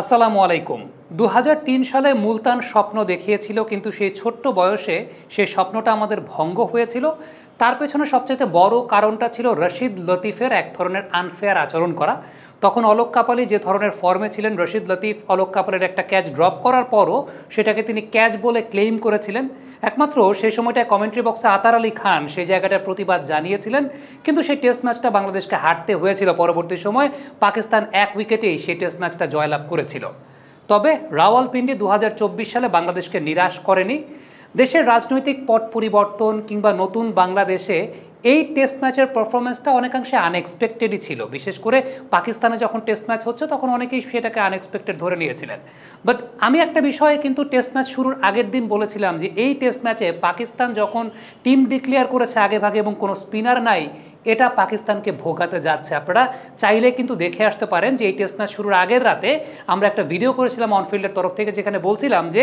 আসসালামু আলাইকুম দু সালে মুলতান স্বপ্ন দেখিয়েছিল কিন্তু সেই ছোট্ট বয়সে সেই স্বপ্নটা আমাদের ভঙ্গ হয়েছিল তার পেছনে সবচেয়ে বড় কারণটা ছিল রশিদ লতিফের এক ধরনের আনফেয়ার আচরণ করা তখন অলোক কাপালি যে ধরনের ফর্মে ছিলেন রশিদ লতিফ অলোক কাপালের একটা ক্যাচ ড্রপ করার পরও সেটাকে তিনি ক্যাচ বলে ক্লেম করেছিলেন একমাত্র সেই সময়টায় কমেন্ট্রি বক্সে আতার আলী খান সেই জায়গাটার প্রতিবাদ জানিয়েছিলেন কিন্তু সেই টেস্ট ম্যাচটা বাংলাদেশকে হারতে হয়েছিল পরবর্তী সময় পাকিস্তান এক উইকেটেই সেই টেস্ট ম্যাচটা জয়লাভ করেছিল তবে রাওয়ালপিন্ডি দু সালে বাংলাদেশকে নিরাশ করেনি দেশের রাজনৈতিক পট পরিবর্তন কিংবা নতুন বাংলাদেশে এই টেস্ট ম্যাচের পারফরমেন্সটা অনেকাংশে আনএক্সপেক্টেডই ছিল বিশেষ করে পাকিস্তানে যখন টেস্ট ম্যাচ হচ্ছে তখন অনেকেই সেটাকে আনএক্সপেক্টেড ধরে নিয়েছিলেন বাট আমি একটা বিষয়ে কিন্তু টেস্ট ম্যাচ শুরুর আগের দিন বলেছিলাম যে এই টেস্ট ম্যাচে পাকিস্তান যখন টিম ডিক্লেয়ার করেছে আগেভাগে এবং কোনো স্পিনার নাই এটা পাকিস্তানকে ভোগাতে যাচ্ছে আপনারা চাইলে কিন্তু দেখে আসতে পারেন যে এই টেস্ট ম্যাচ শুরুর আগের রাতে আমরা একটা ভিডিও করেছিলাম অনফিল্ডের তরফ থেকে যেখানে বলছিলাম যে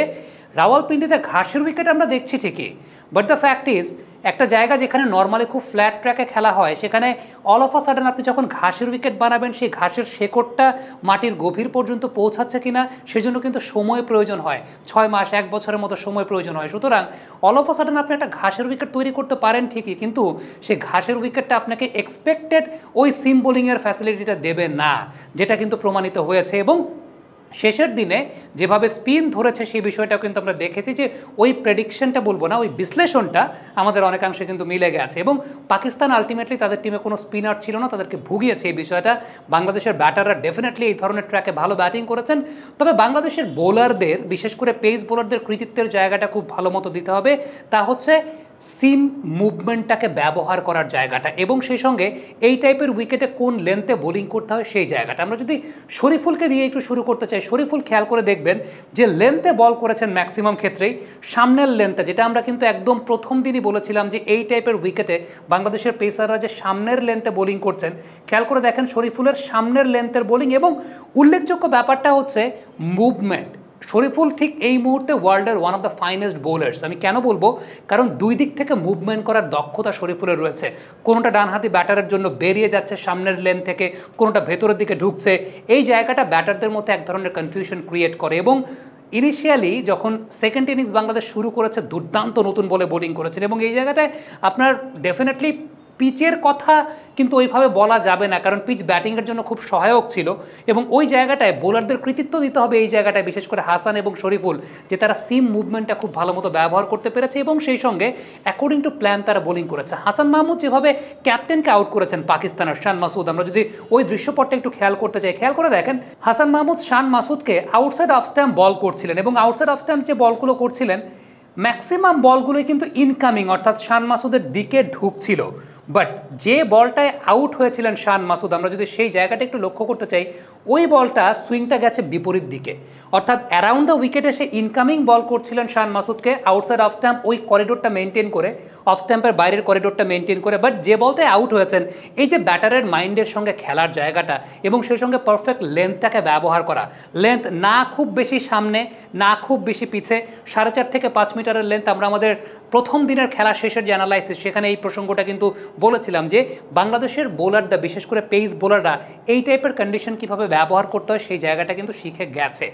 রাওয়ালপিন্ডিতে ঘাসের উইকেট আমরা দেখছি ঠিকই বাট দ্য ফ্যাক্ট ইজ একটা জায়গা যেখানে নর্মালি খুব ফ্ল্যাট ট্র্যাকে খেলা হয় সেখানে অল অফ আ সাডেন আপনি যখন ঘাসের উইকেট বানাবেন সেই ঘাসের শেকড়টা মাটির গভীর পর্যন্ত পৌঁছাচ্ছে কি না সেজন্য কিন্তু সময় প্রয়োজন হয় ছয় মাস এক বছরের মতো সময় প্রয়োজন হয় সুতরাং অল অফ আ সাডেন আপনি একটা ঘাসের উইকেট তৈরি করতে পারেন ঠিকই কিন্তু সেই ঘাসের উইকেটটা আপনাকে আপনাকে এক্সপেক্টেড ওই সিম বোলিংয়ের ফ্যাসিলিটিটা দেবে না যেটা কিন্তু প্রমাণিত হয়েছে এবং শেষের দিনে যেভাবে স্পিন ধরেছে সেই বিষয়টাও কিন্তু আমরা দেখেছি যে ওই প্রেডিকশনটা বলবো না ওই বিশ্লেষণটা আমাদের অনেকাংশে কিন্তু মিলে গেছে এবং পাকিস্তান আলটিমেটলি তাদের টিমে কোনো স্পিনার ছিল না তাদেরকে ভুগিয়েছে এই বিষয়টা বাংলাদেশের ব্যাটাররা ডেফিনেটলি এই ধরনের ট্র্যাকে ভালো ব্যাটিং করেছেন তবে বাংলাদেশের বোলারদের বিশেষ করে পেস বোলারদের কৃতিত্বের জায়গাটা খুব ভালো মতো দিতে হবে তা হচ্ছে সিম মুভমেন্টটাকে ব্যবহার করার জায়গাটা এবং সেই সঙ্গে এই টাইপের উইকেটে কোন লেন্থে বোলিং করতে হয় সেই জায়গাটা আমরা যদি শরীফুলকে দিয়ে একটু শুরু করতে চাই শরীফুল খেয়াল করে দেখবেন যে লেন্থে বল করেছেন ম্যাক্সিমাম ক্ষেত্রেই সামনের লেন্থে যেটা আমরা কিন্তু একদম প্রথম দিনই বলেছিলাম যে এই টাইপের উইকেটে বাংলাদেশের পেসাররা যে সামনের লেন্থে বোলিং করছেন খেয়াল করে দেখেন শরীফুলের সামনের লেন্থের বোলিং এবং উল্লেখযোগ্য ব্যাপারটা হচ্ছে মুভমেন্ট শরীফুল ঠিক এই মুহূর্তে ওয়ার্ল্ডের one of the finest bowlers আমি কেন বলবো কারণ দুই দিক থেকে মুভমেন্ট করার দক্ষতা শরীফুলের রয়েছে কোনোটা ডানহাতি ব্যাটারের জন্য বেরিয়ে যাচ্ছে সামনের লেন থেকে কোনোটা ভেতরের দিকে ঢুকছে এই জায়গাটা ব্যাটারদের মধ্যে এক ধরনের কনফিউশন ক্রিয়েট করে এবং ইনিশিয়ালি যখন সেকেন্ড ইনিংস বাংলাদেশ শুরু করেছে দুর্দান্ত নতুন বলে বোলিং করেছেন এবং এই জায়গাটায় আপনার ডেফিনেটলি পিচের কথা কিন্তু ওইভাবে বলা যাবে না কারণ পিচ ব্যাটিংয়ের জন্য খুব সহায়ক ছিল এবং ওই জায়গাটায় বোলারদের কৃতিত্ব দিতে হবে এই জায়গাটায় বিশেষ করে হাসান এবং শরীফুল যে তারা সিম মুভমেন্টটা খুব ভালো মতো ব্যবহার করতে পেরেছে এবং সেই সঙ্গে অ্যাকর্ডিং টু প্ল্যান তারা বোলিং করেছে হাসান মাহমুদ যেভাবে ক্যাপ্টেনকে আউট করেছেন পাকিস্তানের শান মাসুদ আমরা যদি ওই দৃশ্যপটটা একটু খেয়াল করতে চাই খেয়াল করে দেখেন হাসান মাহমুদ শান মাসুদকে আউটসাইড অফ স্ট্যাম্প বল করছিলেন এবং আউটসাইড অফ স্ট্যাম্প যে বলগুলো করছিলেন ম্যাক্সিমাম বলগুলোই কিন্তু ইনকামিং অর্থাৎ শান মাসুদের দিকে ঢুকছিল বাট যে বলটায় আউট হয়েছিলেন শান মাসুদ আমরা যদি সেই জায়গাটা একটু লক্ষ্য করতে চাই ওই বলটা সুইংটা গেছে বিপরীত দিকে অর্থাৎ অ্যারাউন্ড দ্য উইকেটে সে ইনকামিং বল করছিলেন শান মাসুদকে আউটসাইড অফ স্ট্যাম্প ওই করিডোরটা মেনটেন করে অফ স্ট্যাম্পের বাইরের করিডোরটা মেনটেন করে বাট যে বলতে আউট হয়েছেন এই যে ব্যাটারের মাইন্ডের সঙ্গে খেলার জায়গাটা এবং সেই সঙ্গে পারফেক্ট লেন্থটাকে ব্যবহার করা লেন্থ না খুব বেশি সামনে না খুব বেশি পিছে সাড়ে চার থেকে পাঁচ মিটারের লেন্থ আমরা আমাদের প্রথম দিনের খেলা শেষের যে অ্যানালাইসিস সেখানে এই প্রসঙ্গটা কিন্তু বলেছিলাম যে বাংলাদেশের বোলাররা বিশেষ করে পেস বোলাররা এই টাইপের কন্ডিশন কিভাবে ব্যবহার করতে হয় সেই জায়গাটা কিন্তু শিখে গেছে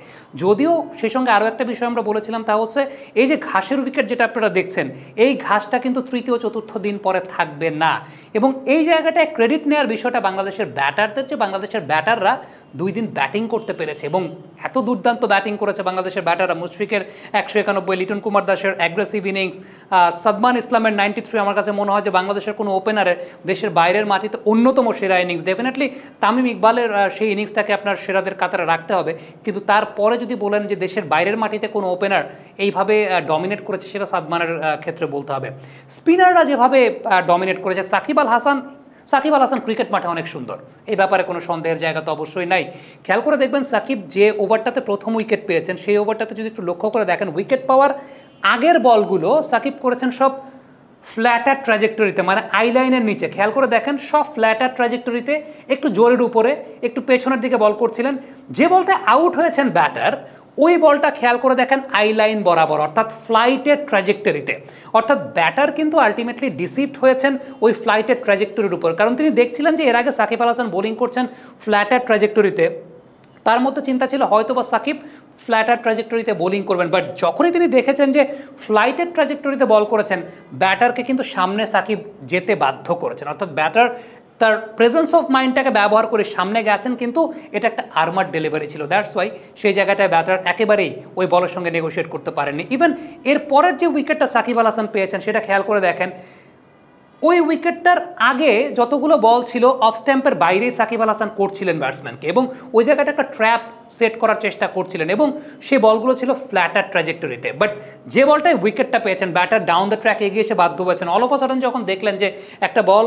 যদিও সেই সঙ্গে আরও একটা বিষয় আমরা বলেছিলাম তা হচ্ছে এই যে ঘাসের উইকেট যেটা আপনারা দেখছেন এই ঘাসটা কিন্তু তৃতীয় চতুর্থ দিন পরে থাকবে না এবং এই জায়গাটায় ক্রেডিট নেওয়ার বিষয়টা বাংলাদেশের ব্যাটারদের যে বাংলাদেশের ব্যাটাররা দুই দিন ব্যাটিং করতে পেরেছে এবং এত দুর্দান্ত ব্যাটিং করেছে বাংলাদেশের ব্যাটাররা মুশফিকের একশো একানব্বই লিটন কুমার দাসের অ্যাগ্রেসিভ ইনিংস সাদমান ইসলামের নাইনটি থ্রি আমার কাছে মনে হয় যে বাংলাদেশের কোনো ওপেনারের দেশের বাইরের মাটিতে অন্যতম সেরা ইনিংস ডেফিনেটলি তামিম ইকবালের সেই ইনিংসটাকে আপনার সেরাদের কাতারে রাখতে হবে কিন্তু তারপরে যদি বলেন যে দেশের বাইরের মাটিতে কোনো ওপেনার এইভাবে ডমিনেট করেছে সেটা সাদমানের ক্ষেত্রে বলতে হবে স্পিনাররা যেভাবে ডমিনেট করেছে সাকিব আল হাসান সাকিব আল হাসান ক্রিকেট মাঠে অনেক সুন্দর এই ব্যাপারে কোনো সন্দেহের জায়গা তো অবশ্যই নাই খেয়াল করে দেখবেন সাকিব যে ওভারটাতে প্রথম উইকেট পেয়েছেন সেই ওভারটাতে যদি একটু লক্ষ্য করে দেখেন উইকেট পাওয়ার আগের বলগুলো সাকিব করেছেন সব ফ্ল্যাটার ট্র্যাজেক্টরিতে মানে আইলাইনের নিচে খেয়াল করে দেখেন সব ফ্ল্যাটার ট্র্যাজেক্টরিতে একটু জোরের উপরে একটু পেছনের দিকে বল করছিলেন যে বলতে আউট হয়েছেন ব্যাটার ওই বলটা খেয়াল করে দেখেন আই লাইন বরাবর অর্থাৎ ফ্লাইটের ট্র্যাজেক্টরিতে অর্থাৎ ব্যাটার কিন্তু আলটিমেটলি ডিসিভড হয়েছেন ওই ফ্লাইটের ট্র্যাজেক্টরির উপর কারণ তিনি দেখছিলেন যে এর আগে সাকিব আল হাসান বোলিং করছেন ফ্ল্যাটের ট্র্যাজেক্টরিতে তার মধ্যে চিন্তা ছিল হয়তো বা সাকিব ফ্ল্যাটার ট্র্যাজেক্টরিতে বোলিং করবেন বাট যখনই তিনি দেখেছেন যে ফ্লাইটের ট্র্যাজেক্টরিতে বল করেছেন ব্যাটারকে কিন্তু সামনে সাকিব যেতে বাধ্য করেছেন অর্থাৎ ব্যাটার তার প্রেজেন্স অফ মাইন্ডটাকে ব্যবহার করে সামনে গেছেন কিন্তু এটা একটা আর্মার ডেলিভারি ছিল দ্যাটস ওয়াই সেই জায়গাটায় ব্যাটার একেবারেই ওই বলের সঙ্গে নেগোসিয়েট করতে পারেননি ইভেন এর পরের যে উইকেটটা সাকিব আল হাসান পেয়েছেন সেটা খেয়াল করে দেখেন ওই উইকেটটার আগে যতগুলো বল ছিল অফ স্ট্যাম্পের বাইরেই সাকিব আল হাসান করছিলেন ব্যাটসম্যানকে এবং ওই জায়গাটা একটা ট্র্যাপ সেট করার চেষ্টা করছিলেন এবং সেই বলগুলো ছিল ফ্ল্যাটার ট্র্যাজেক্টরিতে বাট যে বলটায় উইকেটটা পেয়েছেন ব্যাটার ডাউন দ্য ট্র্যাক এগিয়ে এসে বাধ্য হয়েছেন অল অফ সাডেন যখন দেখলেন যে একটা বল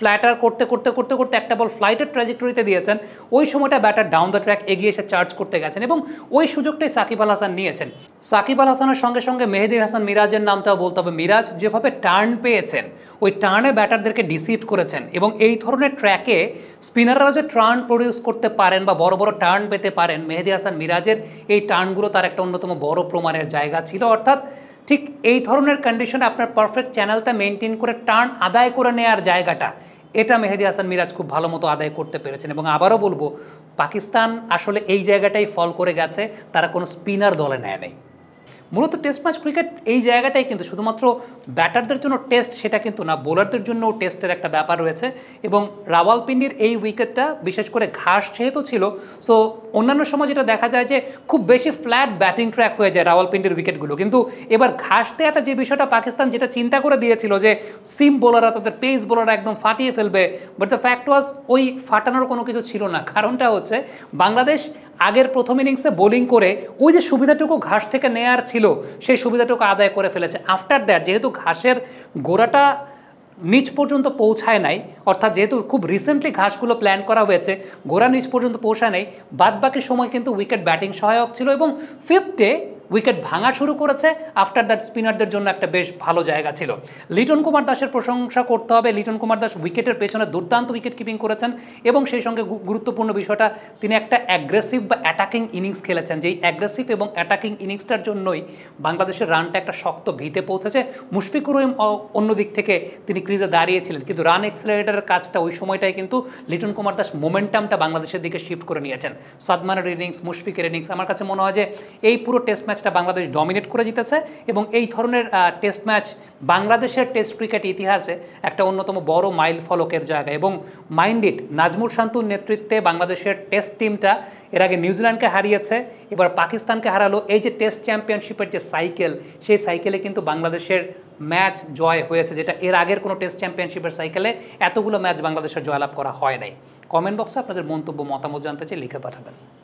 ফ্ল্যাটার করতে করতে করতে করতে একটা বল ফ্লাইটের ট্র্যাজেক্টরিতে দিয়েছেন ওই সময়টা ব্যাটার ডাউন দ্য ট্র্যাক এগিয়ে এসে চার্জ করতে গেছেন এবং ওই সুযোগটাই সাকিব আল হাসান নিয়েছেন সাকিব আল হাসানের সঙ্গে সঙ্গে মেহেদির হাসান মিরাজের নামটাও বলতে হবে মিরাজ যেভাবে টার্ন পেয়েছেন ওই টার্নে ব্যাটারদেরকে ডিসিভ করেছেন এবং এই ধরনের ট্র্যাকে স্পিনাররা যে টার্ন প্রডিউস করতে পারেন বা বড় বড় টার্ন পেতে পারেন মেহেদি হাসান মিরাজের এই টার্নগুলো তার একটা অন্যতম বড় প্রমাণের জায়গা ছিল অর্থাৎ ঠিক এই ধরনের কন্ডিশনে আপনার পারফেক্ট চ্যানেলটা মেনটেন করে টার্ন আদায় করে নেওয়ার জায়গাটা এটা মেহেদি হাসান মিরাজ খুব ভালো মতো আদায় করতে পেরেছেন এবং আবারও বলবো পাকিস্তান আসলে এই জায়গাটাই ফল করে গেছে তারা কোনো স্পিনার দলে নেয় নেয় মূলত টেস্ট ম্যাচ ক্রিকেট এই জায়গাটাই কিন্তু শুধুমাত্র ব্যাটারদের জন্য টেস্ট সেটা কিন্তু না বোলারদের জন্য টেস্টের একটা ব্যাপার রয়েছে এবং রাওয়ালপিন্ডির এই উইকেটটা বিশেষ করে ঘাস যেহেতু ছিল সো অন্যান্য সময় যেটা দেখা যায় যে খুব বেশি ফ্ল্যাট ব্যাটিং ট্র্যাক হয়ে যায় রাওয়ালপিন্ডির উইকেটগুলো কিন্তু এবার ঘাস দেওয়াটা যে বিষয়টা পাকিস্তান যেটা চিন্তা করে দিয়েছিল যে সিম বোলাররা তাদের পেস বোলাররা একদম ফাটিয়ে ফেলবে বাট দ্য ফ্যাক্ট ওয়াজ ওই ফাটানোর কোনো কিছু ছিল না কারণটা হচ্ছে বাংলাদেশ আগের প্রথম ইনিংসে বোলিং করে ওই যে সুবিধাটুকু ঘাস থেকে নেয়ার ছিল সেই সুবিধাটুকু আদায় করে ফেলেছে আফটার দ্যাট যেহেতু ঘাসের গোড়াটা নিচ পর্যন্ত পৌঁছায় নাই অর্থাৎ যেহেতু খুব রিসেন্টলি ঘাসগুলো প্ল্যান করা হয়েছে গোড়া নিচ পর্যন্ত পৌঁছায় নাই বাদবাকি সময় কিন্তু উইকেট ব্যাটিং সহায়ক ছিল এবং ফিফথ ডে উইকেট ভাঙা শুরু করেছে আফটার দ্যাট স্পিনারদের জন্য একটা বেশ ভালো জায়গা ছিল লিটন কুমার দাসের প্রশংসা করতে হবে লিটন কুমার দাস উইকেটের পেছনে দুর্দান্ত উইকেট কিপিং করেছেন এবং সেই সঙ্গে গুরুত্বপূর্ণ বিষয়টা তিনি একটা অ্যাগ্রেসিভ বা অ্যাটাকিং ইনিংস খেলেছেন যেই অ্যাগ্রেসিভ এবং অ্যাটাকিং ইনিংসটার জন্যই বাংলাদেশের রানটা একটা শক্ত ভিতে পৌঁছেছে মুশফিকুর রহিম অন্য দিক থেকে তিনি ক্রিজে দাঁড়িয়েছিলেন কিন্তু রান এক্সেলারেটারের কাজটা ওই সময়টায় কিন্তু লিটন কুমার দাস মোমেন্টামটা বাংলাদেশের দিকে শিফট করে নিয়েছেন সাদমানের ইনিংস মুশফিকের ইনিংস আমার কাছে মনে হয় যে এই পুরো টেস্ট ম্যাচ ম্যাচটা বাংলাদেশ ডমিনেট করে জিতেছে এবং এই ধরনের টেস্ট ম্যাচ বাংলাদেশের টেস্ট ক্রিকেট ইতিহাসে একটা অন্যতম বড় মাইল ফলকের জায়গা এবং মাইন্ডিট নাজমুর শান্তুর নেতৃত্বে বাংলাদেশের টেস্ট টিমটা এর আগে নিউজিল্যান্ডকে হারিয়েছে এবার পাকিস্তানকে হারালো এই যে টেস্ট চ্যাম্পিয়নশিপের যে সাইকেল সেই সাইকেলে কিন্তু বাংলাদেশের ম্যাচ জয় হয়েছে যেটা এর আগের কোনো টেস্ট চ্যাম্পিয়নশিপের সাইকেলে এতগুলো ম্যাচ বাংলাদেশের জয়লাভ করা হয় নাই কমেন্ট বক্সে আপনাদের মন্তব্য মতামত জানতে চাই লিখে পাঠাবেন